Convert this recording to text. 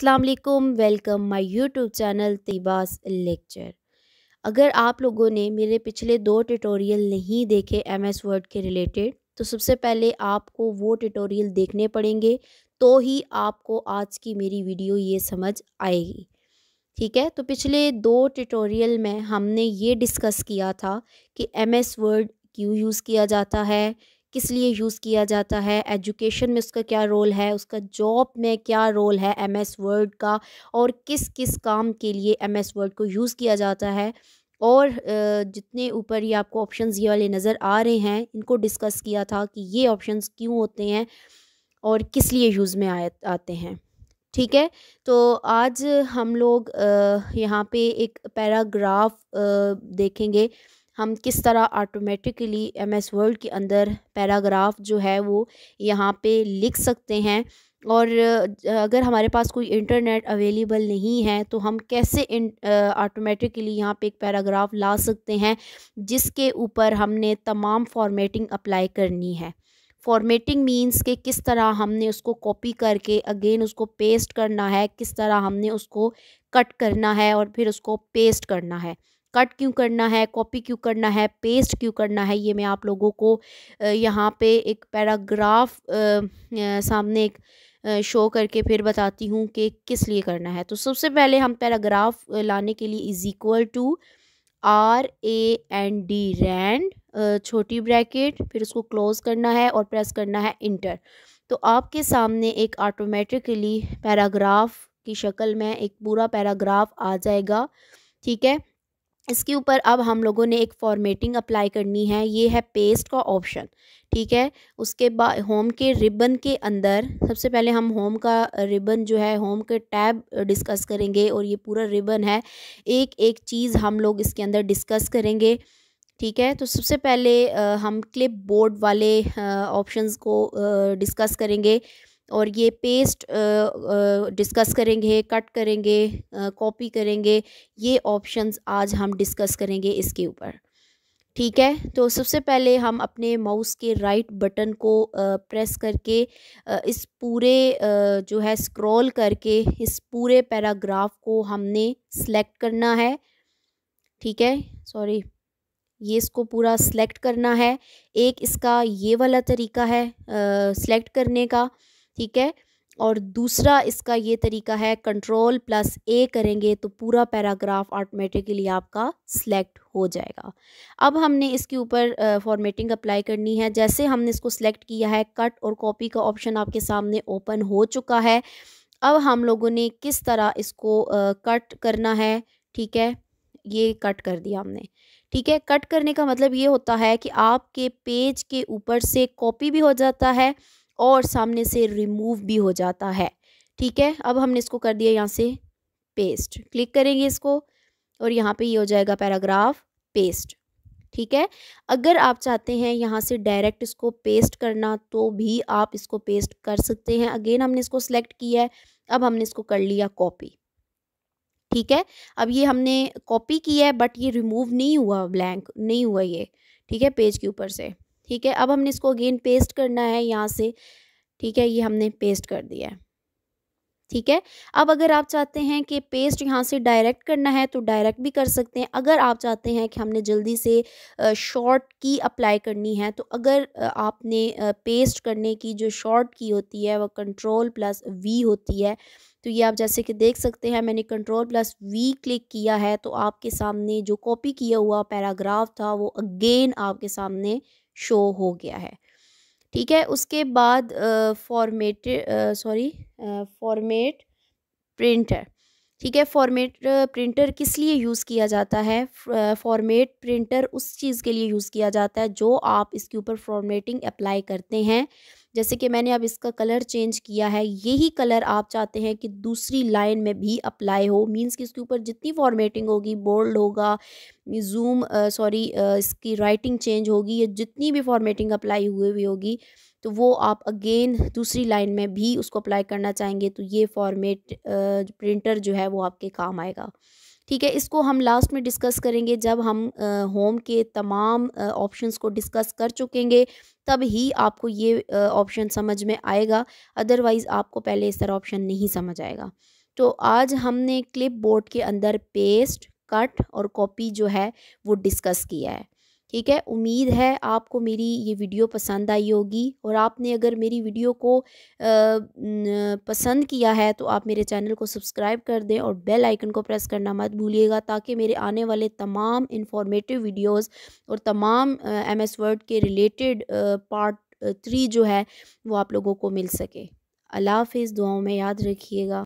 अस्सलाम welcome my YouTube channel तिबास lecture अगर आप लोगों ने मेरे पिछले दो ट्यूटोरियल नहीं देखे एम एस वर्ड के रिलेटेड तो सबसे पहले आपको वो ट्यूटोरियल देखने पड़ेंगे तो ही आपको आज की मेरी वीडियो ये समझ आएगी ठीक है तो पिछले दो ट्यूटोरियल में हमने ये डिस्कस किया था कि एम एस वर्ड क्यों यूज़ किया जाता है किस लिए यूज़ किया जाता है एजुकेशन में उसका क्या रोल है उसका जॉब में क्या रोल है एम एस वर्ड का और किस किस काम के लिए एम एस वर्ड को यूज़ किया जाता है और जितने ऊपर ये आपको ऑप्शंस ये वाले नज़र आ रहे हैं इनको डिस्कस किया था कि ये ऑप्शंस क्यों होते हैं और किस लिए यूज़ में आए आते हैं ठीक है तो आज हम लोग यहाँ पे एक पैराग्राफ देखेंगे हम किस तरह ऑटोमेटिकली एम एस वर्ल्ड के अंदर पैराग्राफ जो है वो यहाँ पे लिख सकते हैं और अगर हमारे पास कोई इंटरनेट अवेलेबल नहीं है तो हम कैसे ऑटोमेटिकली यहाँ पे एक पैराग्राफ ला सकते हैं जिसके ऊपर हमने तमाम फॉर्मेटिंग अप्लाई करनी है फॉर्मेटिंग मीन्स के किस तरह हमने उसको कॉपी करके अगेन उसको पेस्ट करना है किस तरह हमने उसको कट करना है और फिर उसको पेस्ट करना है कट क्यों करना है कॉपी क्यों करना है पेस्ट क्यों करना है ये मैं आप लोगों को यहाँ पे एक पैराग्राफ सामने एक शो करके फिर बताती हूँ कि किस लिए करना है तो सबसे पहले हम पैराग्राफ लाने के लिए is equal to R A N D rand छोटी ब्रैकेट फिर उसको क्लोज़ करना है और प्रेस करना है इंटर तो आपके सामने एक ऑटोमेटिकली पैराग्राफ की शक्ल में एक पूरा पैराग्राफ आ जाएगा ठीक है इसके ऊपर अब हम लोगों ने एक फॉर्मेटिंग अप्लाई करनी है ये है पेस्ट का ऑप्शन ठीक है उसके बाद होम के रिबन के अंदर सबसे पहले हम होम का रिबन जो है होम के टैब डिस्कस करेंगे और ये पूरा रिबन है एक एक चीज़ हम लोग इसके अंदर डिस्कस करेंगे ठीक है तो सबसे पहले हम क्लिप बोर्ड वाले ऑप्शंस को डिस्कस करेंगे और ये पेस्ट डिस्कस करेंगे कट करेंगे कॉपी करेंगे ये ऑप्शंस आज हम डिस्कस करेंगे इसके ऊपर ठीक है तो सबसे पहले हम अपने माउस के राइट बटन को प्रेस करके इस पूरे जो है स्क्रॉल करके इस पूरे पैराग्राफ को हमने सेलेक्ट करना है ठीक है सॉरी ये इसको पूरा सेलेक्ट करना है एक इसका ये वाला तरीका है सेलेक्ट करने का ठीक है और दूसरा इसका ये तरीका है कंट्रोल प्लस ए करेंगे तो पूरा पैराग्राफ ऑटोमेटिकली आपका सिलेक्ट हो जाएगा अब हमने इसके ऊपर फॉर्मेटिंग अप्लाई करनी है जैसे हमने इसको सिलेक्ट किया है कट और कॉपी का ऑप्शन आपके सामने ओपन हो चुका है अब हम लोगों ने किस तरह इसको कट करना है ठीक है ये कट कर दिया हमने ठीक है कट करने का मतलब ये होता है कि आपके पेज के ऊपर से कॉपी भी हो जाता है और सामने से रिमूव भी हो जाता है ठीक है अब हमने इसको कर दिया यहाँ से पेस्ट क्लिक करेंगे इसको और यहाँ पे ये हो जाएगा पैराग्राफ पेस्ट ठीक है अगर आप चाहते हैं यहाँ से डायरेक्ट इसको पेस्ट करना तो भी आप इसको पेस्ट कर सकते हैं अगेन हमने इसको सिलेक्ट किया है अब हमने इसको कर लिया कॉपी ठीक है अब ये हमने कॉपी किया है बट ये रिमूव नहीं हुआ ब्लैंक नहीं हुआ ये ठीक है पेज के ऊपर से ठीक है अब हमने इसको अगेन पेस्ट करना है यहाँ से ठीक है ये हमने पेस्ट कर दिया है ठीक है अब अगर आप चाहते हैं कि पेस्ट यहाँ से डायरेक्ट करना है तो डायरेक्ट भी कर सकते हैं अगर आप चाहते हैं कि हमने जल्दी से शॉर्ट की अप्लाई करनी है तो अगर आपने पेस्ट करने की जो शॉर्ट की होती है वो कंट्रोल प्लस वी होती है तो ये आप जैसे कि देख सकते हैं मैंने कंट्रोल प्लस वी क्लिक किया है तो आपके सामने जो कॉपी किया हुआ पैराग्राफ था वो अगेन आपके सामने शो हो गया है ठीक है उसके बाद फॉर्मेट सॉरी फॉर्मेट प्रिंटर ठीक है फॉर्मेट प्रिंटर किस लिए यूज़ किया जाता है फॉर्मेट प्रिंटर उस चीज़ के लिए यूज़ किया जाता है जो आप इसके ऊपर फॉर्मेटिंग अप्लाई करते हैं जैसे कि मैंने अब इसका कलर चेंज किया है यही कलर आप चाहते हैं कि दूसरी लाइन में भी अप्लाई हो मींस कि इसके ऊपर जितनी फॉर्मेटिंग होगी बोल्ड होगा जूम सॉरी इसकी राइटिंग चेंज होगी या जितनी भी फॉर्मेटिंग अप्लाई हुई हुई होगी तो वो आप अगेन दूसरी लाइन में भी उसको अप्लाई करना चाहेंगे तो ये फॉर्मेट प्रिंटर जो है वो आपके काम आएगा ठीक है इसको हम लास्ट में डिस्कस करेंगे जब हम होम के तमाम ऑप्शंस को डिस्कस कर चुकेंगे तब ही आपको ये ऑप्शन समझ में आएगा अदरवाइज़ आपको पहले इस तरह ऑप्शन नहीं समझ आएगा तो आज हमने क्लिप बोर्ड के अंदर पेस्ट कट और कॉपी जो है वो डिस्कस किया है ठीक है उम्मीद है आपको मेरी ये वीडियो पसंद आई होगी और आपने अगर मेरी वीडियो को पसंद किया है तो आप मेरे चैनल को सब्सक्राइब कर दें और बेल आइकन को प्रेस करना मत भूलिएगा ताकि मेरे आने वाले तमाम इन्फॉर्मेटिव वीडियोस और तमाम एम एस वर्ड के रिलेटेड पार्ट थ्री जो है वो आप लोगों को मिल सके अल्लाह हाफिज़ दुआओं में याद रखिएगा